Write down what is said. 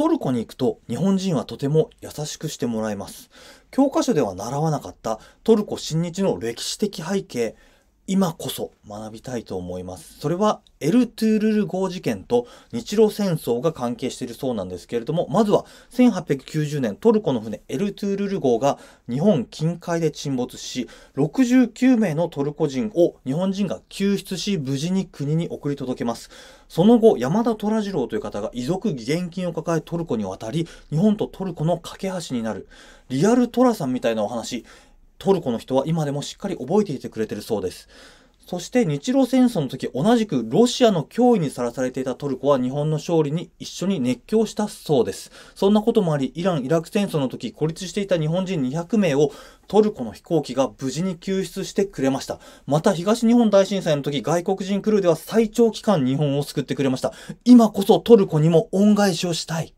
トルコに行くと日本人はとても優しくしてもらえます。教科書では習わなかったトルコ親日の歴史的背景、今こそ学びたいと思います。それはエルトゥールル号事件と日露戦争が関係しているそうなんですけれども、まずは1890年トルコの船エルトゥールル号が日本近海で沈没し、69名のトルコ人を日本人が救出し、無事に国に送り届けます。その後、山田虎次郎という方が遺族義援金を抱えトルコに渡り、日本とトルコの架け橋になる。リアルトラさんみたいなお話。トルコの人は今でもしっかり覚えていてくれてるそうです。そして日露戦争の時同じくロシアの脅威にさらされていたトルコは日本の勝利に一緒に熱狂したそうです。そんなこともあり、イラン・イラク戦争の時孤立していた日本人200名をトルコの飛行機が無事に救出してくれました。また東日本大震災の時外国人クルーでは最長期間日本を救ってくれました。今こそトルコにも恩返しをしたい。